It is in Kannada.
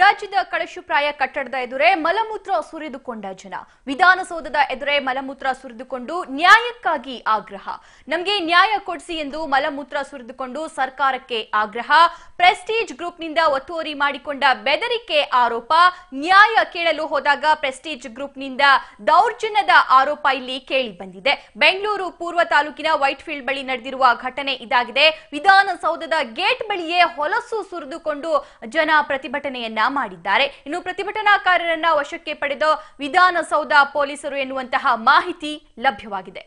ರಾಜ್ಯದ ಕಳಶುಪ್ರಾಯ ಕಟ್ಟಡದ ಎದುರೇ ಮಲಮೂತ್ರ ಸುರಿದುಕೊಂಡ ಜನ ವಿಧಾನಸೌಧದ ಎದುರೇ ಮಲಮೂತ್ರ ಸುರಿದುಕೊಂಡು ನ್ಯಾಯಕ್ಕಾಗಿ ಆಗ್ರಹ ನಮಗೆ ನ್ಯಾಯ ಕೊಡಿಸಿ ಎಂದು ಮಲಮೂತ್ರ ಸುರಿದುಕೊಂಡು ಸರ್ಕಾರಕ್ಕೆ ಆಗ್ರಹ ಪ್ರೆಸ್ಟೀಜ್ ಗ್ರೂಪ್ನಿಂದ ಒತ್ತುವರಿ ಮಾಡಿಕೊಂಡ ಬೆದರಿಕೆ ಆರೋಪ ನ್ಯಾಯ ಕೇಳಲು ಹೋದಾಗ ಪ್ರೆಸ್ಟೀಜ್ ಗ್ರೂಪ್ನಿಂದ ದೌರ್ಜನ್ಯದ ಆರೋಪ ಇಲ್ಲಿ ಕೇಳಿ ಬಂದಿದೆ ಬೆಂಗಳೂರು ಪೂರ್ವ ತಾಲೂಕಿನ ವೈಟ್ ಫೀಲ್ಡ್ ಬಳಿ ನಡೆದಿರುವ ಘಟನೆ ಇದಾಗಿದೆ ವಿಧಾನಸೌಧದ ಗೇಟ್ ಬಳಿಯೇ ಹೊಲಸು ಸುರಿದುಕೊಂಡು ಜನ ಪ್ರತಿಭಟನೆಯನ್ನು ಮಾಡಿದ್ದಾರೆ ಇನ್ನು ಪ್ರತಿಭಟನಾಕಾರರನ್ನ ವಶಕ್ಕೆ ಪಡೆದ ವಿಧಾನಸೌಧ ಪೊಲೀಸರು ಎನ್ನುವಂತಹ ಮಾಹಿತಿ ಲಭ್ಯವಾಗಿದೆ